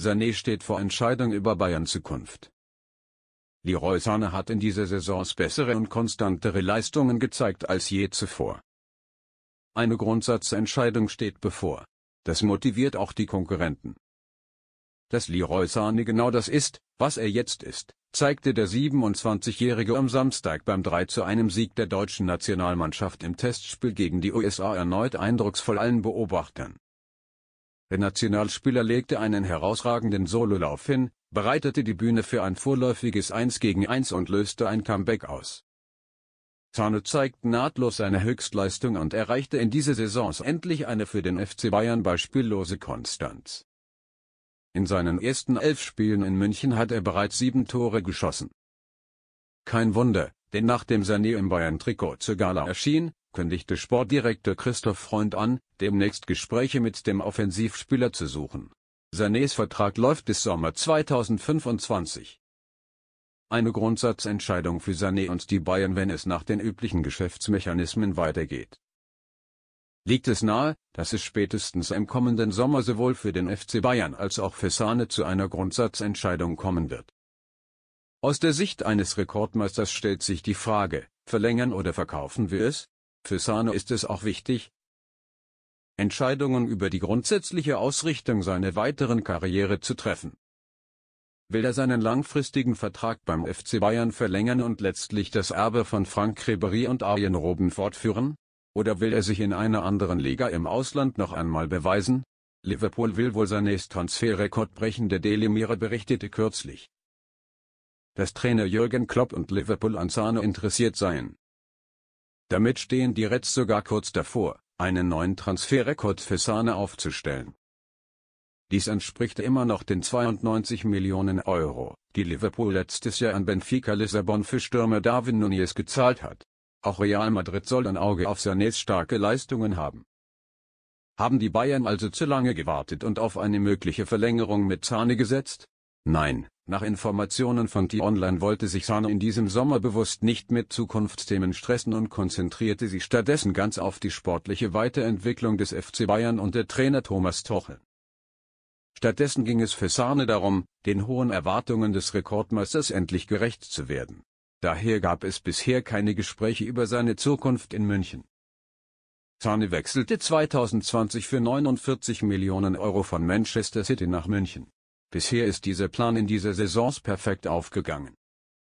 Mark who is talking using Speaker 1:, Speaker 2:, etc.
Speaker 1: Sané steht vor Entscheidung über Bayern Zukunft. Leroy Sané hat in dieser Saison bessere und konstantere Leistungen gezeigt als je zuvor. Eine Grundsatzentscheidung steht bevor. Das motiviert auch die Konkurrenten. Dass Leroy Sane genau das ist, was er jetzt ist, zeigte der 27-Jährige am Samstag beim 3 zu 1 Sieg der deutschen Nationalmannschaft im Testspiel gegen die USA erneut eindrucksvoll allen Beobachtern. Der Nationalspieler legte einen herausragenden Sololauf hin, bereitete die Bühne für ein vorläufiges 1 gegen 1 und löste ein Comeback aus. Zane zeigt nahtlos seine Höchstleistung und erreichte in dieser Saison endlich eine für den FC Bayern beispiellose Konstanz. In seinen ersten elf Spielen in München hat er bereits sieben Tore geschossen. Kein Wunder, denn nachdem Sané im Bayern-Trikot zur Gala erschien, kündigte Sportdirektor Christoph Freund an, demnächst Gespräche mit dem Offensivspieler zu suchen. Sanés Vertrag läuft bis Sommer 2025. Eine Grundsatzentscheidung für Sané und die Bayern, wenn es nach den üblichen Geschäftsmechanismen weitergeht. Liegt es nahe, dass es spätestens im kommenden Sommer sowohl für den FC Bayern als auch für Sane zu einer Grundsatzentscheidung kommen wird. Aus der Sicht eines Rekordmeisters stellt sich die Frage, verlängern oder verkaufen wir es? Für Sano ist es auch wichtig, Entscheidungen über die grundsätzliche Ausrichtung seiner weiteren Karriere zu treffen. Will er seinen langfristigen Vertrag beim FC Bayern verlängern und letztlich das Erbe von Frank Ribery und Arjen Robben fortführen? Oder will er sich in einer anderen Liga im Ausland noch einmal beweisen? Liverpool will wohl sein Sanés Transferrekord brechen, der Daily Mirror berichtete kürzlich. Dass Trainer Jürgen Klopp und Liverpool an Sano interessiert seien. Damit stehen die Reds sogar kurz davor, einen neuen Transferrekord für Sahne aufzustellen. Dies entspricht immer noch den 92 Millionen Euro, die Liverpool letztes Jahr an Benfica Lissabon für Stürmer Darwin Nunez gezahlt hat. Auch Real Madrid soll ein Auge auf Sanés starke Leistungen haben. Haben die Bayern also zu lange gewartet und auf eine mögliche Verlängerung mit Zane gesetzt? Nein, nach Informationen von T-Online wollte sich Sano in diesem Sommer bewusst nicht mit Zukunftsthemen stressen und konzentrierte sich stattdessen ganz auf die sportliche Weiterentwicklung des FC Bayern und der Trainer Thomas Tuchel. Stattdessen ging es für Sarne darum, den hohen Erwartungen des Rekordmeisters endlich gerecht zu werden. Daher gab es bisher keine Gespräche über seine Zukunft in München. Sarne wechselte 2020 für 49 Millionen Euro von Manchester City nach München. Bisher ist dieser Plan in dieser Saisons perfekt aufgegangen.